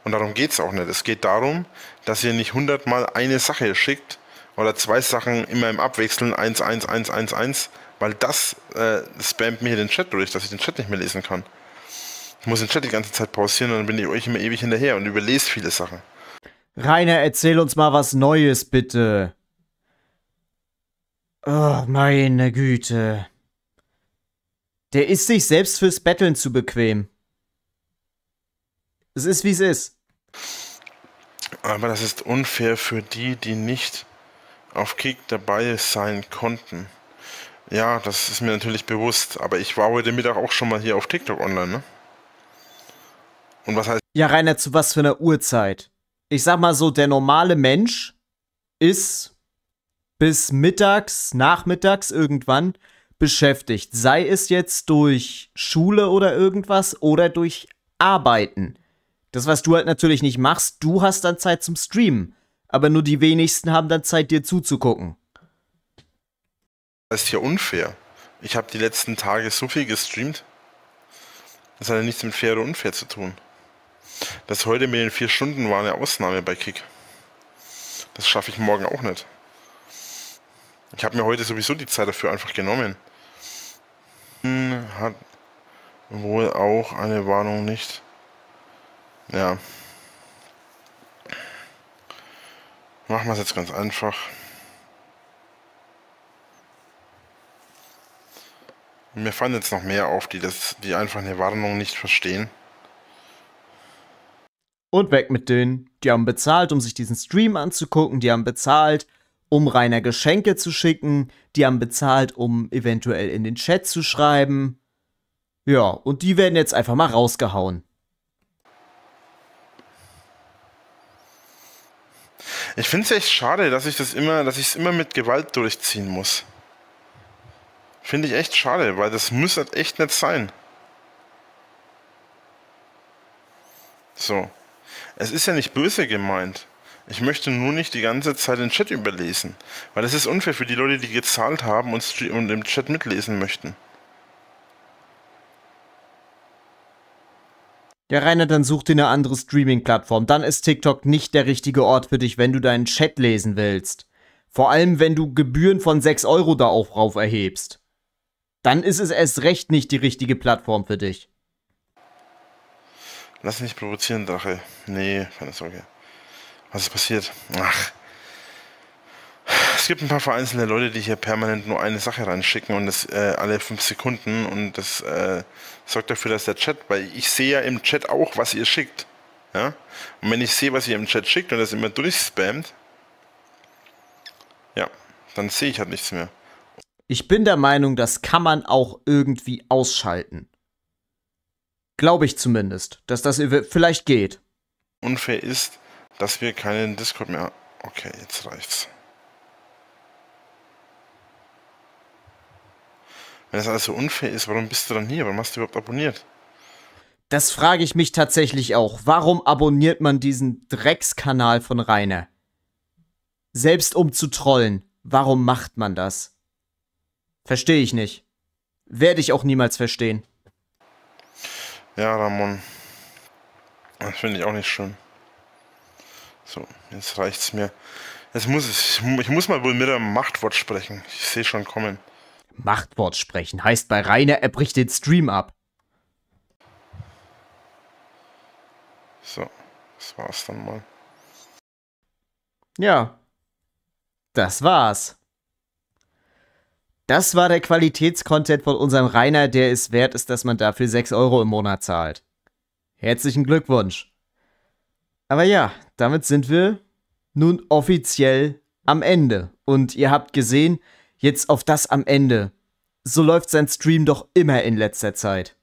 Und darum geht es auch nicht. Es geht darum, dass ihr nicht hundertmal eine Sache schickt oder zwei Sachen immer im Abwechseln 1, 1, 1, 1, 1, weil das äh, spammt mir den Chat durch, dass ich den Chat nicht mehr lesen kann. Ich muss den Chat die ganze Zeit pausieren und dann bin ich euch immer ewig hinterher und überlese viele Sachen. Rainer, erzähl uns mal was Neues, bitte. Oh, meine Güte. Der ist sich selbst fürs Betteln zu bequem. Es ist, wie es ist. Aber das ist unfair für die, die nicht auf Kick dabei sein konnten. Ja, das ist mir natürlich bewusst, aber ich war heute Mittag auch schon mal hier auf TikTok online, ne? Und was heißt. Ja, Rainer, zu was für einer Uhrzeit? Ich sag mal so, der normale Mensch ist bis mittags, nachmittags irgendwann beschäftigt. Sei es jetzt durch Schule oder irgendwas oder durch Arbeiten. Das, was du halt natürlich nicht machst, du hast dann Zeit zum Streamen. Aber nur die wenigsten haben dann Zeit, dir zuzugucken. Das ist ja unfair. Ich habe die letzten Tage so viel gestreamt. Das hat ja nichts mit fair oder unfair zu tun. Das heute mit den vier Stunden war eine Ausnahme bei Kick. Das schaffe ich morgen auch nicht. Ich habe mir heute sowieso die Zeit dafür einfach genommen. Hm, hat wohl auch eine Warnung nicht. Ja. Machen wir es jetzt ganz einfach. Mir fallen jetzt noch mehr auf, die, das, die einfach eine Warnung nicht verstehen. Und weg mit denen. Die haben bezahlt, um sich diesen Stream anzugucken. Die haben bezahlt, um Rainer Geschenke zu schicken. Die haben bezahlt, um eventuell in den Chat zu schreiben. Ja, und die werden jetzt einfach mal rausgehauen. Ich finde es echt schade, dass ich das immer, dass ich es immer mit Gewalt durchziehen muss. Finde ich echt schade, weil das muss halt echt nicht sein. So. Es ist ja nicht böse gemeint. Ich möchte nur nicht die ganze Zeit den Chat überlesen, weil das ist unfair für die Leute, die gezahlt haben und im Chat mitlesen möchten. Der Rainer dann such dir eine andere Streaming-Plattform. Dann ist TikTok nicht der richtige Ort für dich, wenn du deinen Chat lesen willst. Vor allem, wenn du Gebühren von 6 Euro da auch rauf erhebst. Dann ist es erst recht nicht die richtige Plattform für dich. Lass mich provozieren, Drache. Nee, keine Sorge. Was ist passiert? Ach. Es gibt ein paar vereinzelte Leute, die hier permanent nur eine Sache reinschicken und das äh, alle fünf Sekunden und das äh, sorgt dafür, dass der Chat, weil ich sehe ja im Chat auch, was ihr schickt. Ja? Und wenn ich sehe, was ihr im Chat schickt und das immer durchspammt, ja, dann sehe ich halt nichts mehr. Ich bin der Meinung, das kann man auch irgendwie ausschalten. Glaube ich zumindest, dass das vielleicht geht. Unfair ist, dass wir keinen Discord mehr. Okay, jetzt reicht's. Wenn das alles so unfair ist, warum bist du dann hier? Warum hast du überhaupt abonniert? Das frage ich mich tatsächlich auch. Warum abonniert man diesen Dreckskanal von Rainer? Selbst um zu trollen. Warum macht man das? Verstehe ich nicht. Werde ich auch niemals verstehen. Ja, Ramon. Das finde ich auch nicht schön. So, jetzt reicht's mir. Jetzt muss ich, ich muss mal wohl mit einem Machtwort sprechen. Ich sehe schon kommen. Machtwort sprechen heißt bei Rainer, er bricht den Stream ab. So, das war's dann mal. Ja, das war's. Das war der Qualitätscontent von unserem Rainer, der es wert ist, dass man dafür 6 Euro im Monat zahlt. Herzlichen Glückwunsch. Aber ja, damit sind wir nun offiziell am Ende. Und ihr habt gesehen, jetzt auf das am Ende. So läuft sein Stream doch immer in letzter Zeit.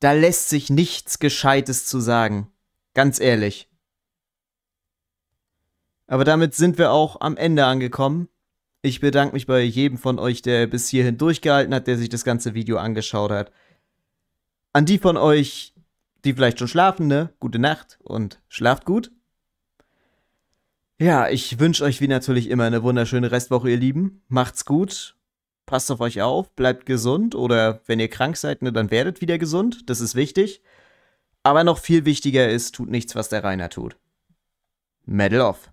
Da lässt sich nichts Gescheites zu sagen. Ganz ehrlich. Aber damit sind wir auch am Ende angekommen. Ich bedanke mich bei jedem von euch, der bis hierhin durchgehalten hat, der sich das ganze Video angeschaut hat. An die von euch, die vielleicht schon schlafen, ne? Gute Nacht und schlaft gut. Ja, ich wünsche euch wie natürlich immer eine wunderschöne Restwoche, ihr Lieben. Macht's gut. Passt auf euch auf, bleibt gesund oder wenn ihr krank seid, ne, dann werdet wieder gesund. Das ist wichtig. Aber noch viel wichtiger ist, tut nichts, was der Rainer tut. Medal off.